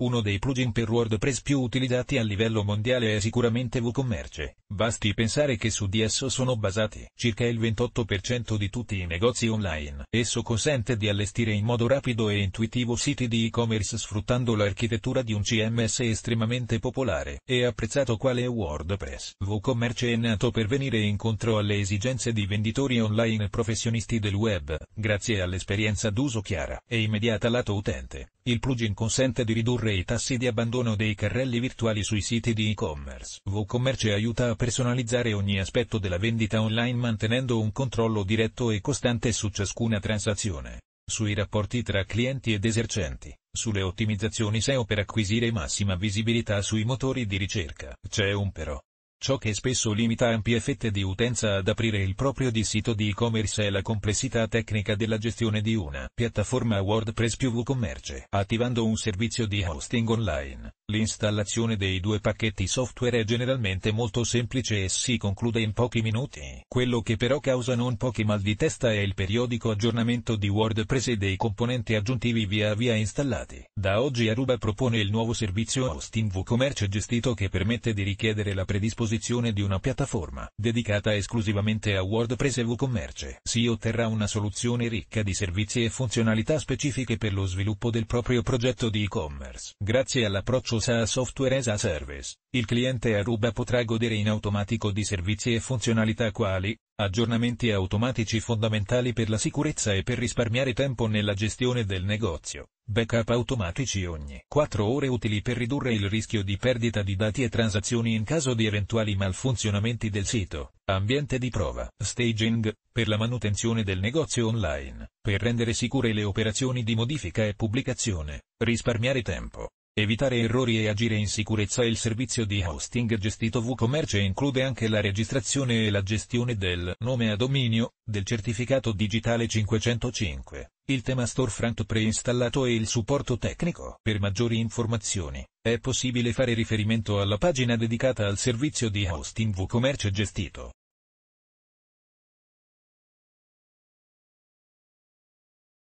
Uno dei plugin per WordPress più utilizzati a livello mondiale è sicuramente WooCommerce. Basti pensare che su di esso sono basati circa il 28% di tutti i negozi online. Esso consente di allestire in modo rapido e intuitivo siti di e-commerce sfruttando l'architettura di un CMS estremamente popolare e apprezzato quale WordPress. WooCommerce è nato per venire incontro alle esigenze di venditori online e professionisti del web, grazie all'esperienza d'uso chiara e immediata lato utente. Il plugin consente di ridurre i tassi di abbandono dei carrelli virtuali sui siti di e-commerce. WooCommerce aiuta a personalizzare ogni aspetto della vendita online mantenendo un controllo diretto e costante su ciascuna transazione, sui rapporti tra clienti ed esercenti, sulle ottimizzazioni SEO per acquisire massima visibilità sui motori di ricerca. C'è un però. Ciò che spesso limita ampie fette di utenza ad aprire il proprio di sito di e-commerce è la complessità tecnica della gestione di una piattaforma WordPress più WooCommerce. Attivando un servizio di hosting online, l'installazione dei due pacchetti software è generalmente molto semplice e si conclude in pochi minuti. Quello che però causa non pochi mal di testa è il periodico aggiornamento di WordPress e dei componenti aggiuntivi via via installati. Da oggi Aruba propone il nuovo servizio hosting WooCommerce gestito che permette di richiedere la predisposizione disposizione di una piattaforma dedicata esclusivamente a WordPress e WooCommerce. Si otterrà una soluzione ricca di servizi e funzionalità specifiche per lo sviluppo del proprio progetto di e-commerce. Grazie all'approccio SaaS Software as a Service, il cliente Aruba potrà godere in automatico di servizi e funzionalità quali aggiornamenti automatici fondamentali per la sicurezza e per risparmiare tempo nella gestione del negozio, backup automatici ogni 4 ore utili per ridurre il rischio di perdita di dati e transazioni in caso di eventuali malfunzionamenti del sito, ambiente di prova, staging, per la manutenzione del negozio online, per rendere sicure le operazioni di modifica e pubblicazione, risparmiare tempo, Evitare errori e agire in sicurezza Il servizio di hosting gestito WooCommerce include anche la registrazione e la gestione del nome a dominio, del certificato digitale 505, il tema storefront preinstallato e il supporto tecnico. Per maggiori informazioni, è possibile fare riferimento alla pagina dedicata al servizio di hosting WooCommerce gestito.